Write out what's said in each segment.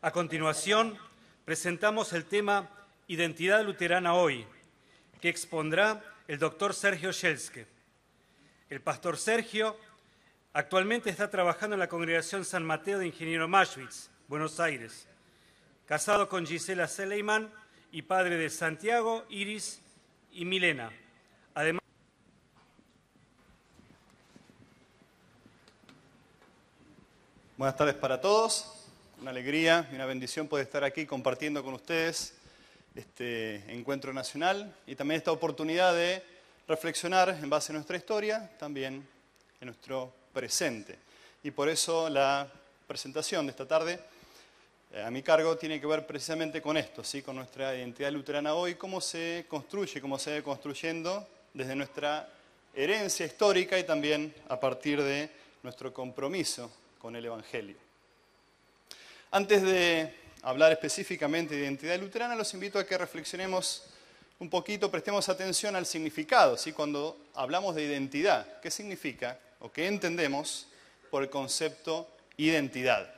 A continuación, presentamos el tema Identidad Luterana Hoy, que expondrá el doctor Sergio Schelske. El pastor Sergio actualmente está trabajando en la Congregación San Mateo de Ingeniero Maschwitz, Buenos Aires, casado con Gisela Seleiman y padre de Santiago, Iris y Milena. Buenas tardes para todos una alegría y una bendición poder estar aquí compartiendo con ustedes este encuentro nacional y también esta oportunidad de reflexionar en base a nuestra historia, también en nuestro presente. Y por eso la presentación de esta tarde eh, a mi cargo tiene que ver precisamente con esto, ¿sí? con nuestra identidad luterana hoy, cómo se construye, cómo se va construyendo desde nuestra herencia histórica y también a partir de nuestro compromiso con el Evangelio. Antes de hablar específicamente de identidad luterana, los invito a que reflexionemos un poquito, prestemos atención al significado, ¿sí? cuando hablamos de identidad, ¿qué significa o qué entendemos por el concepto identidad?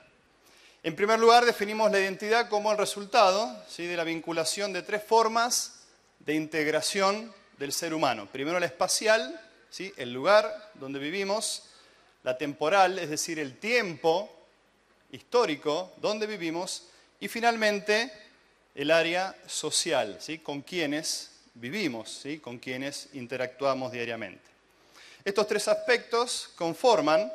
En primer lugar, definimos la identidad como el resultado ¿sí? de la vinculación de tres formas de integración del ser humano. Primero la espacial, ¿sí? el lugar donde vivimos, la temporal, es decir, el tiempo histórico, dónde vivimos y finalmente el área social, ¿sí? con quienes vivimos, con quienes interactuamos diariamente. Estos tres aspectos conforman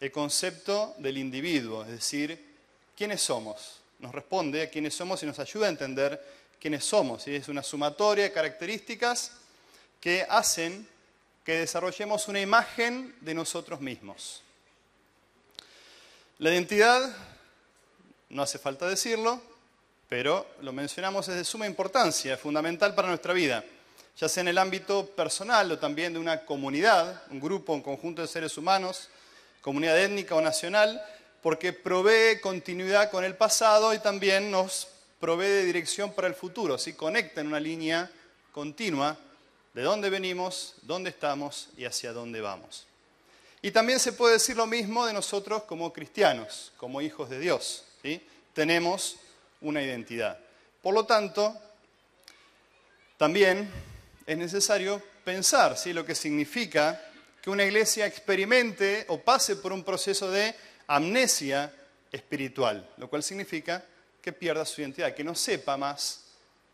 el concepto del individuo, es decir, quiénes somos. Nos responde a quiénes somos y nos ayuda a entender quiénes somos. Es una sumatoria de características que hacen que desarrollemos una imagen de nosotros mismos. La identidad, no hace falta decirlo, pero lo mencionamos, es de suma importancia, es fundamental para nuestra vida, ya sea en el ámbito personal o también de una comunidad, un grupo, un conjunto de seres humanos, comunidad étnica o nacional, porque provee continuidad con el pasado y también nos provee de dirección para el futuro, si conecta en una línea continua de dónde venimos, dónde estamos y hacia dónde vamos. Y también se puede decir lo mismo de nosotros como cristianos, como hijos de Dios. Tenemos una identidad. Por lo tanto, también es necesario pensar si lo que significa que una iglesia experimente o pase por un proceso de amnesia espiritual, lo cual significa que pierda su identidad, que no sepa más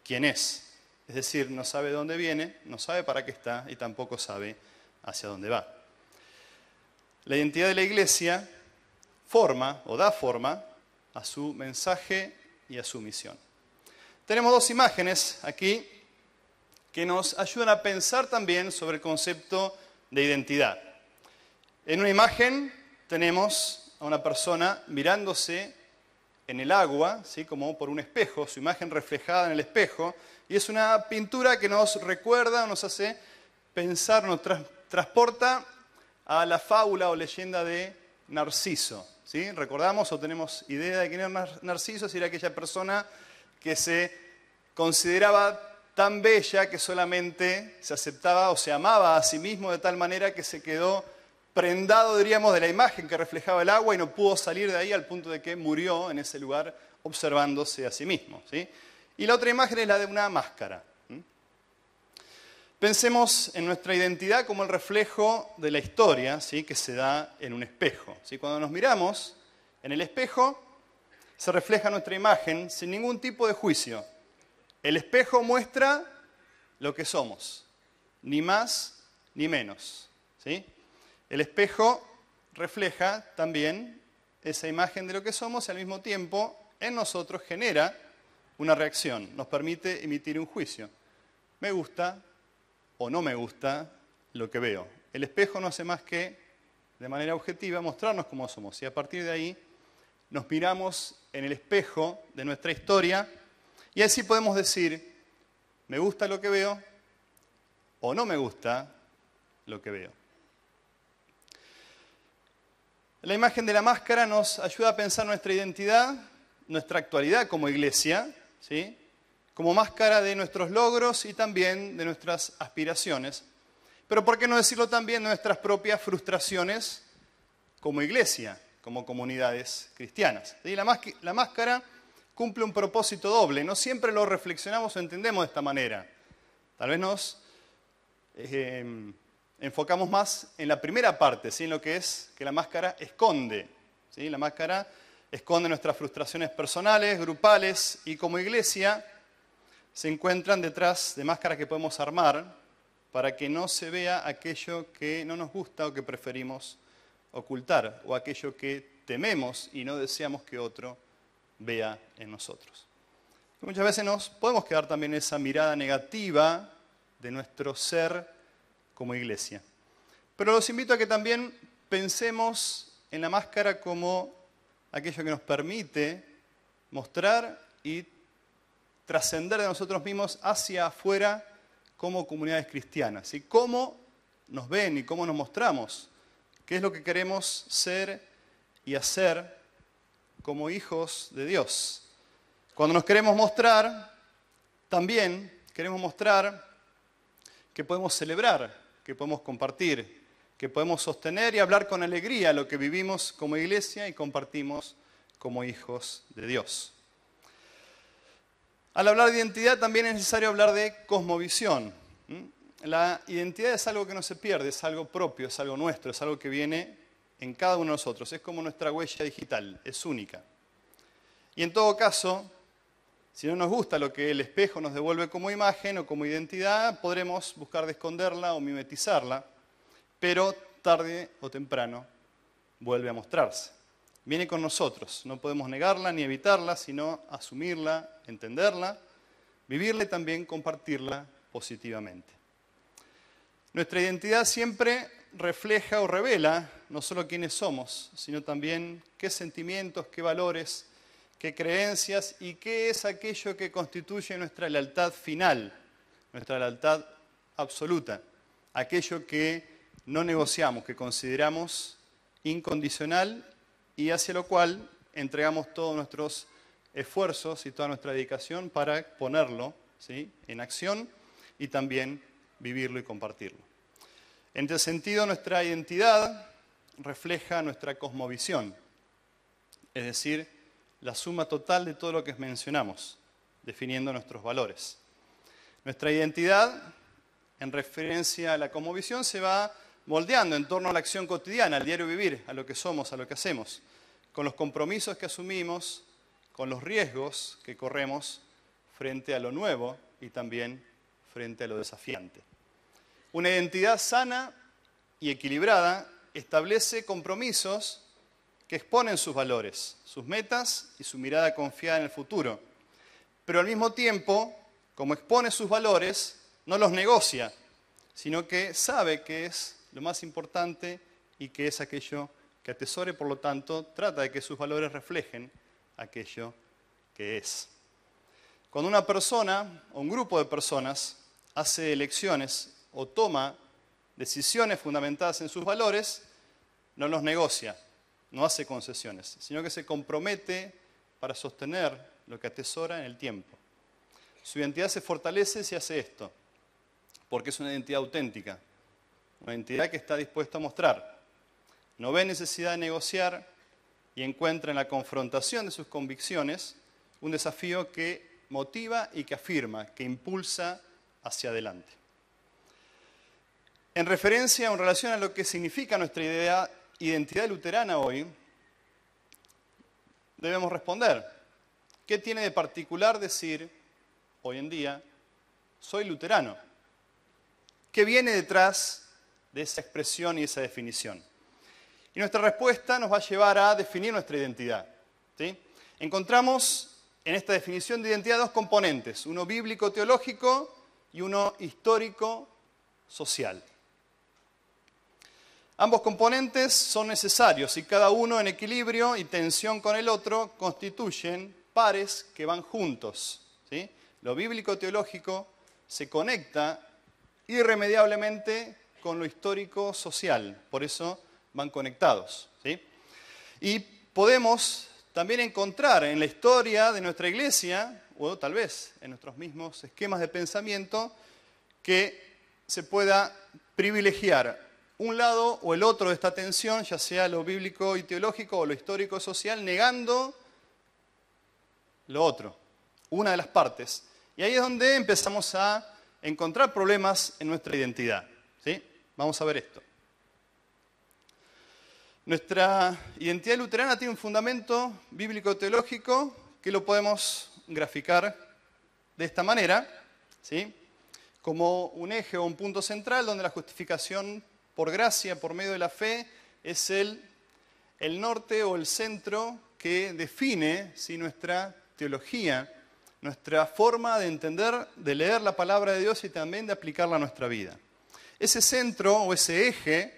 quién es. Es decir, no sabe dónde viene, no sabe para qué está y tampoco sabe hacia dónde va. La identidad de la iglesia forma o da forma a su mensaje y a su misión. Tenemos dos imágenes aquí que nos ayudan a pensar también sobre el concepto de identidad. En una imagen tenemos a una persona mirándose en el agua, ¿sí? como por un espejo, su imagen reflejada en el espejo, y es una pintura que nos recuerda, nos hace pensar, nos transporta a la fábula o leyenda de Narciso. ¿sí? ¿Recordamos o tenemos idea de quién era Narciso? Si era aquella persona que se consideraba tan bella que solamente se aceptaba o se amaba a sí mismo de tal manera que se quedó prendado, diríamos, de la imagen que reflejaba el agua y no pudo salir de ahí al punto de que murió en ese lugar observándose a sí mismo. ¿sí? Y la otra imagen es la de una máscara. Pensemos en nuestra identidad como el reflejo de la historia ¿sí? que se da en un espejo. Cuando nos miramos en el espejo, se refleja nuestra imagen sin ningún tipo de juicio. El espejo muestra lo que somos, ni más ni menos. ¿sí? El espejo refleja también esa imagen de lo que somos y al mismo tiempo en nosotros genera una reacción, nos permite emitir un juicio. Me gusta, o no me gusta lo que veo. El espejo no hace más que, de manera objetiva, mostrarnos cómo somos. Y a partir de ahí nos miramos en el espejo de nuestra historia y así podemos decir, me gusta lo que veo o no me gusta lo que veo. La imagen de la máscara nos ayuda a pensar nuestra identidad, nuestra actualidad como iglesia, ¿sí? como máscara de nuestros logros y también de nuestras aspiraciones. Pero ¿por qué no decirlo también nuestras propias frustraciones como iglesia, como comunidades cristianas? La, máscara cumple un propósito doble. No siempre lo reflexionamos o entendemos de esta manera. Tal vez nos em, enfocamos más en la primera parte, en lo que es que la máscara esconde. La máscara esconde nuestras frustraciones personales, grupales y como iglesia se encuentran detrás de máscaras que podemos armar para que no se vea aquello que no nos gusta o que preferimos ocultar, o aquello que tememos y no deseamos que otro vea en nosotros. Muchas veces nos podemos quedar también esa mirada negativa de nuestro ser como iglesia. Pero los invito a que también pensemos en la máscara como aquello que nos permite mostrar y trascender de nosotros mismos hacia afuera como comunidades cristianas. ¿Y cómo nos ven y cómo nos mostramos? ¿Qué es lo que queremos ser y hacer como hijos de Dios? Cuando nos queremos mostrar, también queremos mostrar que podemos celebrar, que podemos compartir, que podemos sostener y hablar con alegría lo que vivimos como iglesia y compartimos como hijos de Dios. Al hablar de identidad también es necesario hablar de cosmovisión. La identidad es algo que no se pierde, es algo propio, es algo nuestro, es algo que viene en cada uno de nosotros. Es como nuestra huella digital, es única. Y en todo caso, si no nos gusta lo que el espejo nos devuelve como imagen o como identidad, podremos buscar de esconderla o mimetizarla, pero tarde o temprano vuelve a mostrarse. Viene con nosotros, no podemos negarla ni evitarla, sino asumirla entenderla, vivirla y también compartirla positivamente. Nuestra identidad siempre refleja o revela no solo quiénes somos, sino también qué sentimientos, qué valores, qué creencias y qué es aquello que constituye nuestra lealtad final, nuestra lealtad absoluta, aquello que no negociamos, que consideramos incondicional y hacia lo cual entregamos todos nuestros esfuerzos y toda nuestra dedicación para ponerlo ¿sí? en acción y también vivirlo y compartirlo. En este sentido, nuestra identidad refleja nuestra cosmovisión, es decir, la suma total de todo lo que mencionamos, definiendo nuestros valores. Nuestra identidad, en referencia a la cosmovisión, se va moldeando en torno a la acción cotidiana, al diario vivir, a lo que somos, a lo que hacemos, con los compromisos que asumimos, con los riesgos que corremos frente a lo nuevo y también frente a lo desafiante. Una identidad sana y equilibrada establece compromisos que exponen sus valores, sus metas y su mirada confiada en el futuro. Pero al mismo tiempo, como expone sus valores, no los negocia, sino que sabe que es lo más importante y que es aquello que atesore, por lo tanto, trata de que sus valores reflejen aquello que es. Cuando una persona o un grupo de personas hace elecciones o toma decisiones fundamentadas en sus valores, no los negocia, no hace concesiones, sino que se compromete para sostener lo que atesora en el tiempo. Su identidad se fortalece si hace esto, porque es una identidad auténtica, una identidad que está dispuesta a mostrar. No ve necesidad de negociar, y encuentra en la confrontación de sus convicciones un desafío que motiva y que afirma, que impulsa hacia adelante. En referencia o en relación a lo que significa nuestra idea, identidad luterana hoy, debemos responder, ¿qué tiene de particular decir hoy en día soy luterano? ¿Qué viene detrás de esa expresión y esa definición? Y nuestra respuesta nos va a llevar a definir nuestra identidad. Encontramos en esta definición de identidad dos componentes, uno bíblico-teológico y uno histórico-social. Ambos componentes son necesarios y cada uno en equilibrio y tensión con el otro constituyen pares que van juntos. Lo bíblico-teológico se conecta irremediablemente con lo histórico-social. Por eso van conectados. ¿sí? Y podemos también encontrar en la historia de nuestra iglesia, o tal vez en nuestros mismos esquemas de pensamiento, que se pueda privilegiar un lado o el otro de esta tensión, ya sea lo bíblico y teológico o lo histórico social, negando lo otro, una de las partes. Y ahí es donde empezamos a encontrar problemas en nuestra identidad. ¿sí? Vamos a ver esto. Nuestra identidad luterana tiene un fundamento bíblico-teológico que lo podemos graficar de esta manera, ¿sí? como un eje o un punto central donde la justificación por gracia, por medio de la fe, es el, el norte o el centro que define si nuestra teología, nuestra forma de entender, de leer la palabra de Dios y también de aplicarla a nuestra vida. Ese centro o ese eje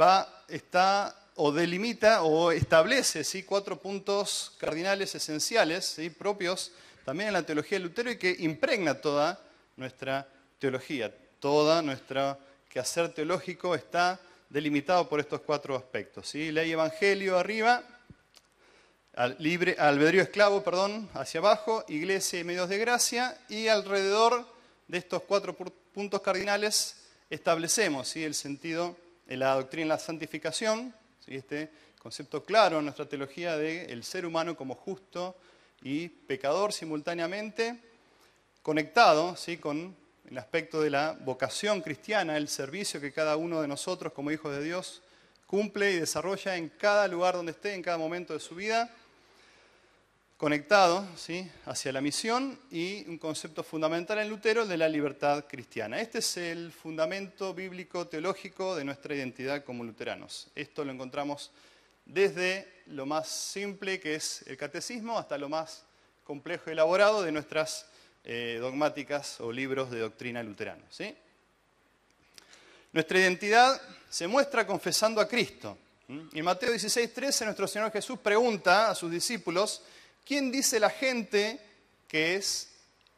va está o delimita o establece ¿sí? cuatro puntos cardinales esenciales, y propios también en la teología de Lutero y que impregna toda nuestra teología. Toda nuestro quehacer teológico está delimitado por estos cuatro aspectos. ¿sí? Ley evangelio arriba, al libre, albedrío esclavo, perdón, hacia abajo, iglesia y medios de gracia, y alrededor de estos cuatro puntos cardinales establecemos ¿sí? el sentido la doctrina de la santificación, este concepto claro en nuestra teología del el ser humano como justo y pecador simultáneamente, conectado ¿sí? con el aspecto de la vocación cristiana, el servicio que cada uno de nosotros como hijos de Dios cumple y desarrolla en cada lugar donde esté, en cada momento de su vida conectado hacia la misión y un concepto fundamental en Lutero, el de la libertad cristiana. Este es el fundamento bíblico teológico de nuestra identidad como luteranos. Esto lo encontramos desde lo más simple que es el catecismo hasta lo más complejo y elaborado de nuestras eh, dogmáticas o libros de doctrina luterana. Nuestra identidad se muestra confesando a Cristo. en Mateo 16.13 nuestro Señor Jesús pregunta a sus discípulos, ¿Quién dice la gente que es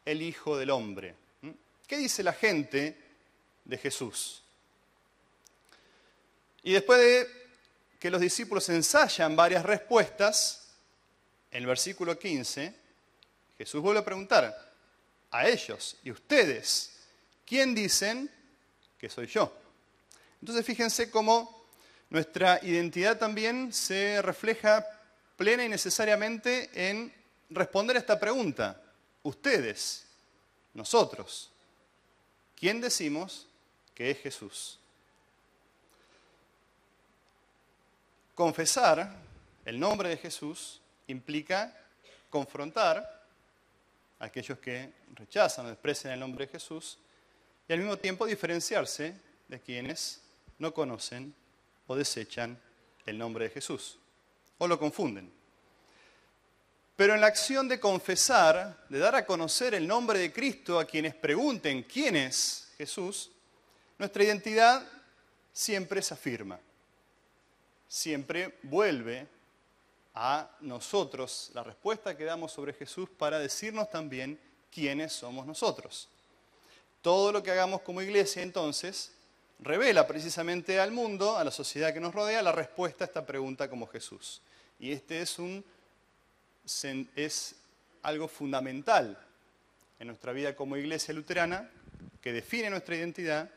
el Hijo del Hombre? ¿Mm? ¿Qué dice la gente de Jesús? Y después de que los discípulos ensayan varias respuestas, en el versículo 15, Jesús vuelve a preguntar a ellos y ustedes, ¿quién dicen que soy yo? Entonces fíjense cómo nuestra identidad también se refleja plena y necesariamente en responder a esta pregunta. Ustedes, nosotros, ¿quién decimos que es Jesús? Confesar el nombre de Jesús implica confrontar a aquellos que rechazan o desprecian el nombre de Jesús y al mismo tiempo diferenciarse de quienes no conocen o desechan el nombre de Jesús o lo confunden. Pero en la acción de confesar, de dar a conocer el nombre de Cristo a quienes pregunten quién es Jesús, nuestra identidad siempre se afirma, siempre vuelve a nosotros la respuesta que damos sobre Jesús para decirnos también quiénes somos nosotros. Todo lo que hagamos como iglesia entonces revela precisamente al mundo, a la sociedad que nos rodea, la respuesta a esta pregunta como Jesús. Y este es, algo fundamental en nuestra vida como iglesia luterana, que define nuestra identidad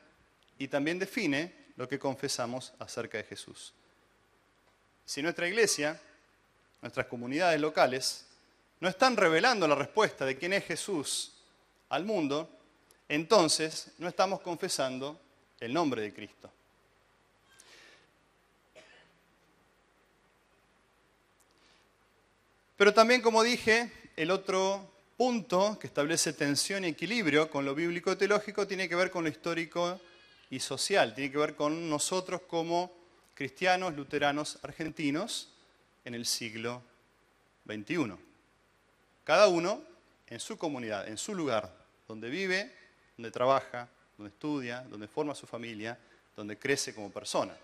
y también define lo que confesamos acerca de Jesús. Si nuestra iglesia, nuestras comunidades locales, no están revelando la respuesta de quién es Jesús al mundo, entonces no estamos confesando el nombre de Cristo. Pero también, como dije, el otro punto que establece tensión y equilibrio con lo bíblico-teológico tiene que ver con lo histórico y social, tiene que ver con nosotros como cristianos, luteranos, argentinos en el siglo XXI. Cada uno en su comunidad, en su lugar, donde vive, donde trabaja, donde estudia, donde forma su familia, donde crece como persona.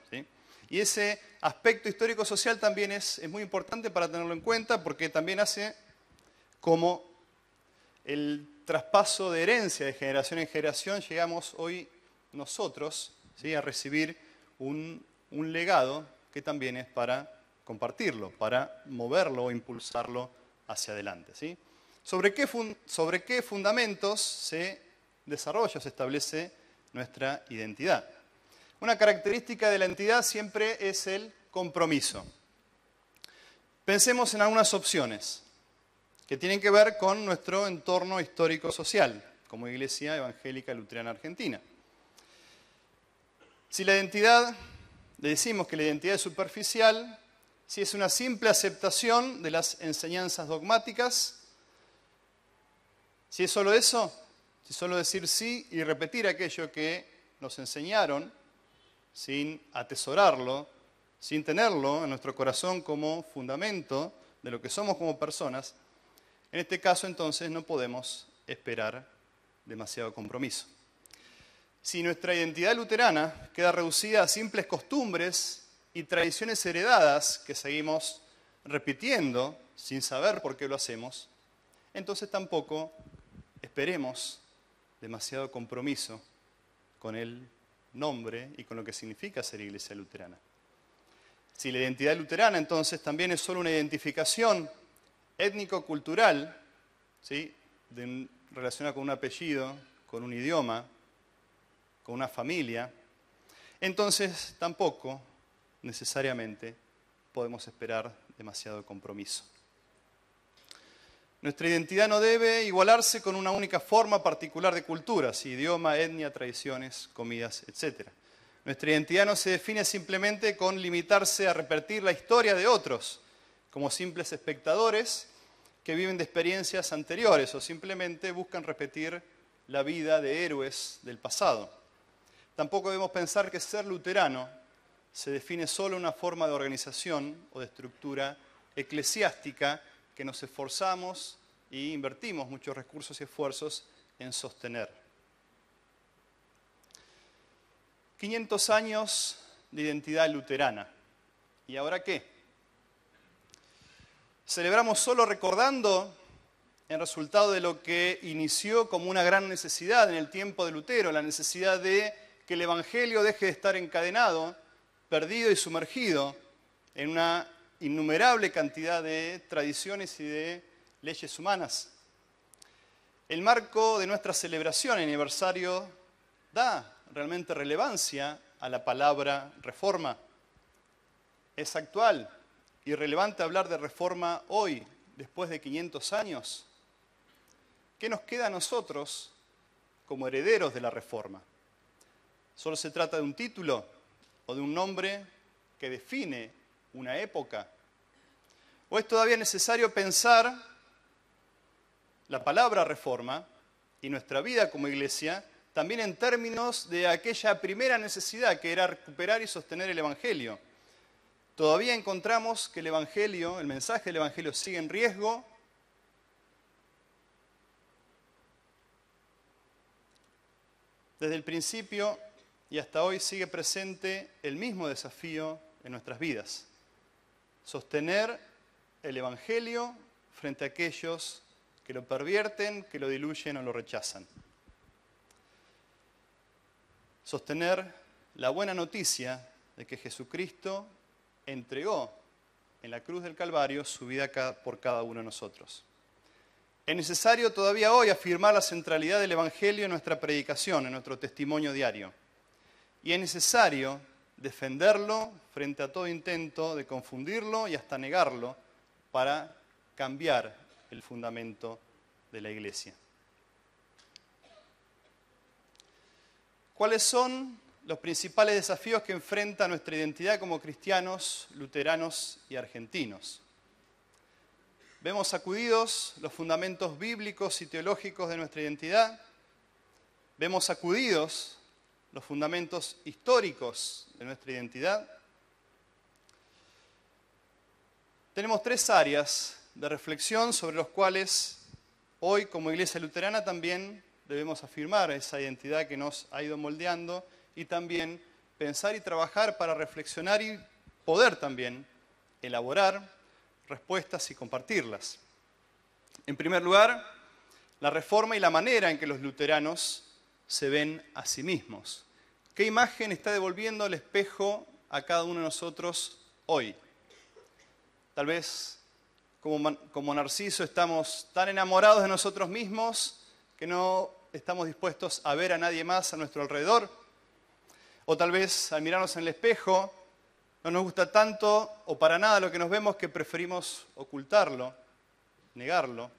Y ese aspecto histórico-social también es, muy importante para tenerlo en cuenta porque también hace como el traspaso de herencia de generación en generación llegamos hoy nosotros ¿sí? a recibir un, un legado que también es para compartirlo, para moverlo o impulsarlo hacia adelante. ¿sí? ¿Sobre, qué ¿Sobre qué fundamentos se Desarrollo se establece nuestra identidad. Una característica de la entidad siempre es el compromiso. Pensemos en algunas opciones que tienen que ver con nuestro entorno histórico-social, como Iglesia Evangélica Luterana Argentina. Si la identidad, le decimos que la identidad es superficial, si es una simple aceptación de las enseñanzas dogmáticas, si es solo eso, si solo decir sí y repetir aquello que nos enseñaron sin atesorarlo, sin tenerlo en nuestro corazón como fundamento de lo que somos como personas, en este caso entonces no podemos esperar demasiado compromiso. Si nuestra identidad luterana queda reducida a simples costumbres y tradiciones heredadas que seguimos repitiendo sin saber por qué lo hacemos, entonces tampoco esperemos demasiado compromiso con el nombre y con lo que significa ser iglesia luterana. Si la identidad luterana entonces también es solo una identificación étnico-cultural, ¿sí? relacionada con un apellido, con un idioma, con una familia, entonces tampoco necesariamente podemos esperar demasiado compromiso. Nuestra identidad no debe igualarse con una única forma particular de culturas, idioma, etnia, tradiciones, comidas, etc. Nuestra identidad no se define simplemente con limitarse a repetir la historia de otros, como simples espectadores que viven de experiencias anteriores o simplemente buscan repetir la vida de héroes del pasado. Tampoco debemos pensar que ser luterano se define solo una forma de organización o de estructura eclesiástica que nos esforzamos e invertimos muchos recursos y esfuerzos en sostener. 500 años de identidad luterana. ¿Y ahora qué? Celebramos solo recordando el resultado de lo que inició como una gran necesidad en el tiempo de Lutero, la necesidad de que el Evangelio deje de estar encadenado, perdido y sumergido en una innumerable cantidad de tradiciones y de leyes humanas. El marco de nuestra celebración aniversario da realmente relevancia a la palabra reforma. Es actual y relevante hablar de reforma hoy, después de 500 años. ¿Qué nos queda a nosotros como herederos de la reforma? Solo se trata de un título o de un nombre que define una época? ¿O es todavía necesario pensar la palabra reforma y nuestra vida como iglesia también en términos de aquella primera necesidad que era recuperar y sostener el Evangelio? Todavía encontramos que el Evangelio, el mensaje del Evangelio sigue en riesgo. Desde el principio y hasta hoy sigue presente el mismo desafío en nuestras vidas sostener el Evangelio frente a aquellos que lo pervierten, que lo diluyen o lo rechazan. Sostener la buena noticia de que Jesucristo entregó en la cruz del Calvario su vida por cada uno de nosotros. Es necesario todavía hoy afirmar la centralidad del Evangelio en nuestra predicación, en nuestro testimonio diario. Y es necesario defenderlo frente a todo intento de confundirlo y hasta negarlo para cambiar el fundamento de la iglesia. ¿Cuáles son los principales desafíos que enfrenta nuestra identidad como cristianos, luteranos y argentinos? Vemos sacudidos los fundamentos bíblicos y teológicos de nuestra identidad, vemos sacudidos los fundamentos históricos de nuestra identidad, tenemos tres áreas de reflexión sobre los cuales hoy como Iglesia Luterana también debemos afirmar esa identidad que nos ha ido moldeando y también pensar y trabajar para reflexionar y poder también elaborar respuestas y compartirlas. En primer lugar, la reforma y la manera en que los luteranos se ven a sí mismos. ¿Qué imagen está devolviendo el espejo a cada uno de nosotros hoy? Tal vez como, Narciso estamos tan enamorados de nosotros mismos que no estamos dispuestos a ver a nadie más a nuestro alrededor. O tal vez al mirarnos en el espejo no nos gusta tanto o para nada lo que nos vemos que preferimos ocultarlo, negarlo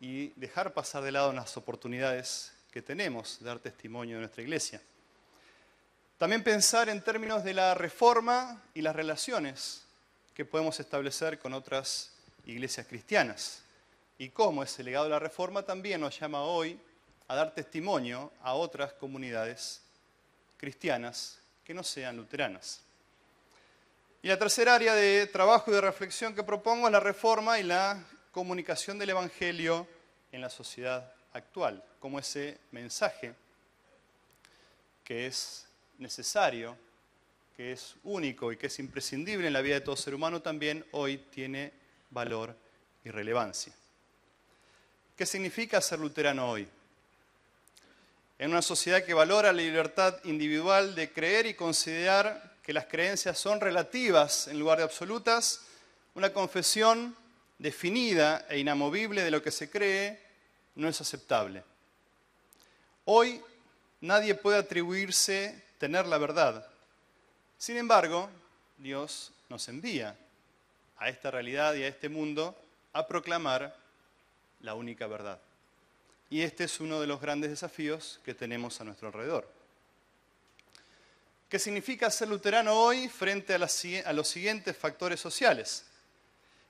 y dejar pasar de lado las oportunidades que tenemos, dar testimonio de nuestra iglesia. También pensar en términos de la reforma y las relaciones que podemos establecer con otras iglesias cristianas y cómo ese legado de la reforma también nos llama hoy a dar testimonio a otras comunidades cristianas que no sean luteranas. Y la tercera área de trabajo y de reflexión que propongo es la reforma y la comunicación del Evangelio en la sociedad actual, como ese mensaje que es necesario, que es único y que es imprescindible en la vida de todo ser humano también hoy tiene valor y relevancia. ¿Qué significa ser luterano hoy? En una sociedad que valora la libertad individual de creer y considerar que las creencias son relativas en lugar de absolutas, una confesión definida e inamovible de lo que se cree no es aceptable. Hoy nadie puede atribuirse tener la verdad. Sin embargo, Dios nos envía a esta realidad y a este mundo a proclamar la única verdad. Y este es uno de los grandes desafíos que tenemos a nuestro alrededor. ¿Qué significa ser luterano hoy frente a, a los siguientes factores sociales?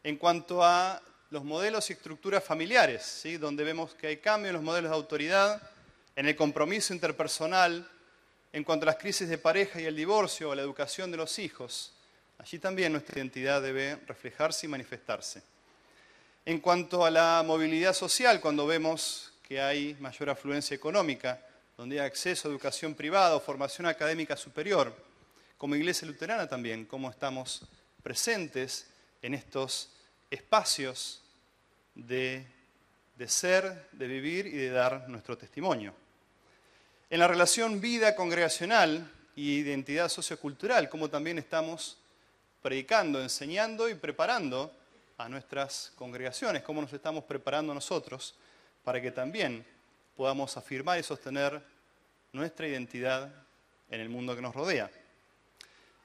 En cuanto a los modelos y estructuras familiares, ¿sí? donde vemos que hay cambios en los modelos de autoridad, en el compromiso interpersonal, en cuanto a las crisis de pareja y el divorcio a la educación de los hijos. Allí también nuestra identidad debe reflejarse y manifestarse. En cuanto a la movilidad social, cuando vemos que hay mayor afluencia económica, donde hay acceso a educación privada o formación académica superior, como Iglesia Luterana también, cómo estamos presentes en estos espacios de, ser, de vivir y de dar nuestro testimonio. En la relación vida congregacional y identidad sociocultural, como también estamos predicando, enseñando y preparando a nuestras congregaciones, cómo nos estamos preparando nosotros para que también podamos afirmar y sostener nuestra identidad en el mundo que nos rodea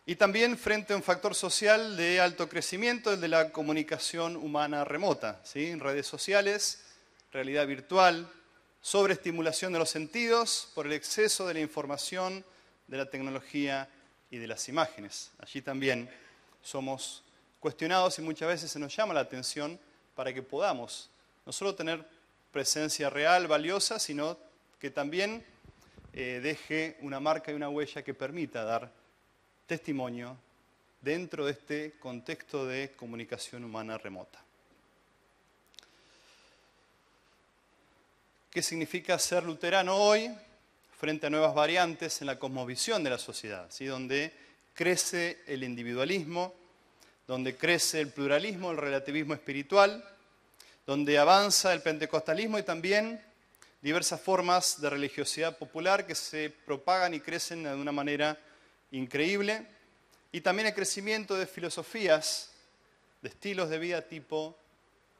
y también frente a un factor social de alto crecimiento, el de la comunicación humana remota, ¿sí? redes sociales, realidad virtual, sobreestimulación de los sentidos por el exceso de la información, de la tecnología y de las imágenes. Allí también somos cuestionados y muchas veces se nos llama la atención para que podamos no solo tener presencia real, valiosa, sino que también eh, deje una marca y una huella que permita dar testimonio dentro de este contexto de comunicación humana remota. ¿Qué significa ser luterano hoy frente a nuevas variantes en la cosmovisión de la sociedad, ¿sí? donde crece el individualismo, donde crece el pluralismo, el relativismo espiritual, donde avanza el pentecostalismo y también diversas formas de religiosidad popular que se propagan y crecen de una manera increíble, y también el crecimiento de filosofías, de estilos de vida tipo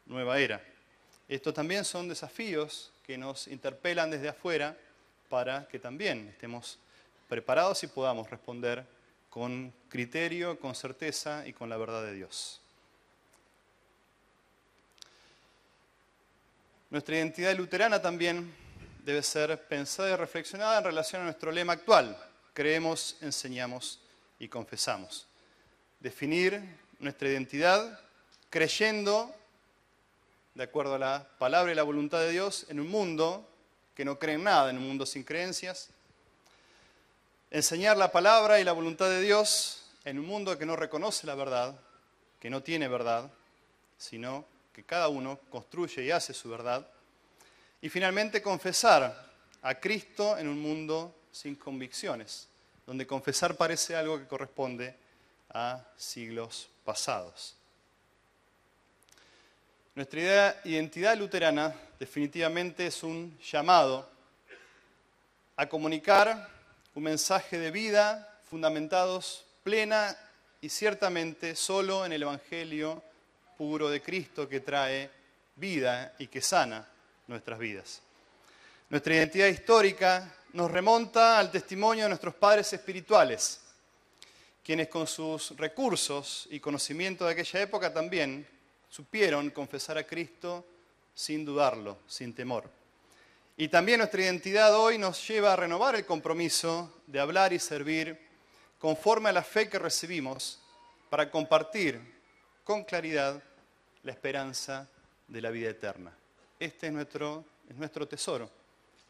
nueva era. Estos también son desafíos que nos interpelan desde afuera para que también estemos preparados y podamos responder con criterio, con certeza y con la verdad de Dios. Nuestra identidad luterana también debe ser pensada y reflexionada en relación a nuestro lema actual, creemos, enseñamos y confesamos. Definir nuestra identidad creyendo, de acuerdo a la palabra y la voluntad de Dios, en un mundo que no cree en nada, en un mundo sin creencias. Enseñar la palabra y la voluntad de Dios en un mundo que no reconoce la verdad, que no tiene verdad, sino que cada uno construye y hace su verdad. Y finalmente confesar a Cristo en un mundo sin convicciones, donde confesar parece algo que corresponde a siglos pasados. Nuestra identidad luterana definitivamente es un llamado a comunicar un mensaje de vida fundamentados plena y ciertamente solo en el Evangelio puro de Cristo que trae vida y que sana nuestras vidas. Nuestra identidad histórica nos remonta al testimonio de nuestros padres espirituales, quienes con sus recursos y conocimiento de aquella época también supieron confesar a Cristo sin dudarlo, sin temor. Y también nuestra identidad hoy nos lleva a renovar el compromiso de hablar y servir conforme a la fe que recibimos para compartir con claridad la esperanza de la vida eterna. Este es nuestro, tesoro,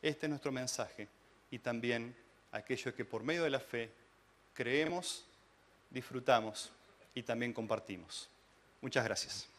este es nuestro mensaje y también aquello que por medio de la fe creemos, disfrutamos y también compartimos. Muchas gracias.